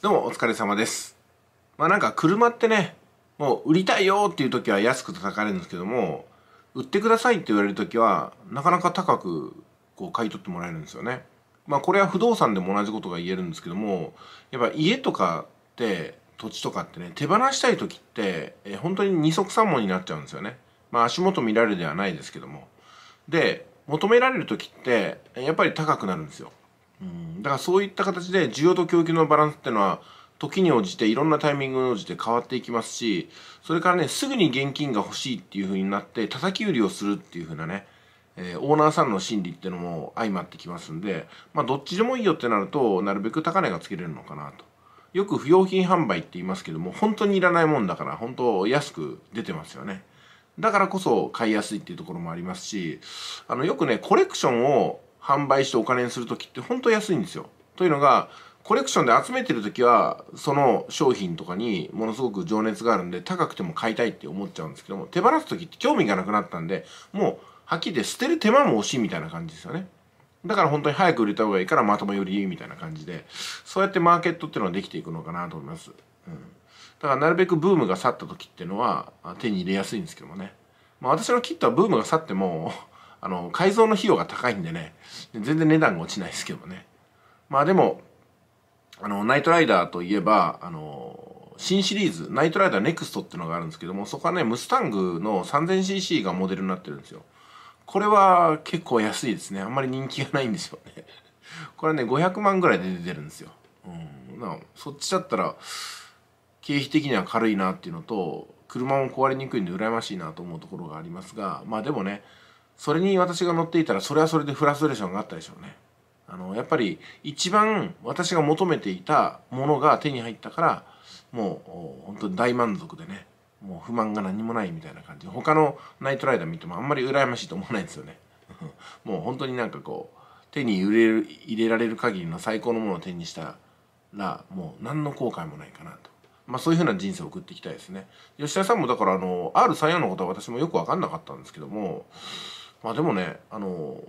どうもお疲れ様です。まあなんか車ってね、もう売りたいよっていう時は安く叩かれるんですけども、売ってくださいって言われる時は、なかなか高くこう買い取ってもらえるんですよね。まあこれは不動産でも同じことが言えるんですけども、やっぱ家とかって土地とかってね、手放したい時って、え本当に二足三門になっちゃうんですよね。まあ足元見られるではないですけども。で、求められる時って、やっぱり高くなるんですよ。、だからそういった形で需要と供給のバランスっていうのは時に応じていろんなタイミングに応じて変わっていきますしそれからねすぐに現金が欲しいっていう風になって叩き売りをするっていう風なね、えー、オーナーさんの心理っていうのも相まってきますんでまあどっちでもいいよってなるとなるべく高値がつけれるのかなと。よく不用品販売って言いますけども本当にいらないもんだから本当安く出てますよね。だからこそ買いやすいっていうところもありますしあのよくねコレクションを販売してお金にする時って本当安いんですよ。というのがコレクションで集めてる時はその商品とかにものすごく情熱があるんで高くても買いたいって思っちゃうんですけども手放す時って興味がなくなったんでもうはっきり言って捨てる手間も惜しいみたいな感じですよね。だから本当に早く売れた方がいいからまともよりいいみたいな感じでそうやってマーケットっていうのはできていくのかなと思います。うん、だからなるべくブームが去った時っていうのは手に入れやすいんですけどもね。まあ私のキットはブームが去ってもあの改造の費用が高いんでね全然値段が落ちないですけどねまあでもあのナイトライダーといえばあの新シリーズナイトライダーネクストっていうのがあるんですけどもそこはねムスタングの 3000cc がモデルになってるんですよこれは結構安いですねあんまり人気がないんですよね これね500万ぐらいで出てるんですよ、うん、そっちだったら経費的には軽いなっていうのと車も壊れにくいんで羨ましいなと思うところがありますがまあでもねそれに私が乗っていたらそれはそれでフラストレーションがあったでしょうね。あのやっぱり一番私が求めていたものが手に入ったからもう本当に大満足でねもう不満が何もないみたいな感じ他のナイトライダー見てもあんまり羨ましいと思わないんですよね。もう本当になんかこう手に入れる入れられる限りの最高のものを手にしたらもう何の後悔もないかなと。まあそういうふうな人生を送っていきたいですね。吉田さんもだからあの R34 のことは私もよくわかんなかったんですけども、まあでもねあの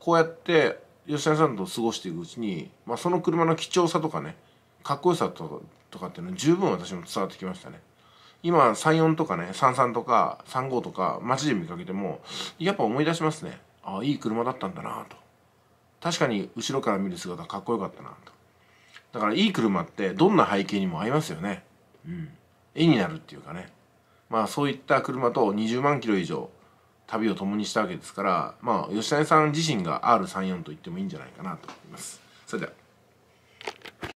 こうやって吉田さんと過ごしていくうちに、まあ、その車の貴重さとかねかっこよさととかっていうのは十分私も伝わってきましたね今34とかね33とか35とか街で見かけてもやっぱ思い出しますねああいい車だったんだなと確かに後ろから見る姿かっこよかったなとだからいい車ってどんな背景にも合いますよねうん絵になるっていうかねまあそういった車と20万キロ以上旅を共にしたわけですから、まあ、吉谷さん自身が R34 と言ってもいいんじゃないかなと思います。それでは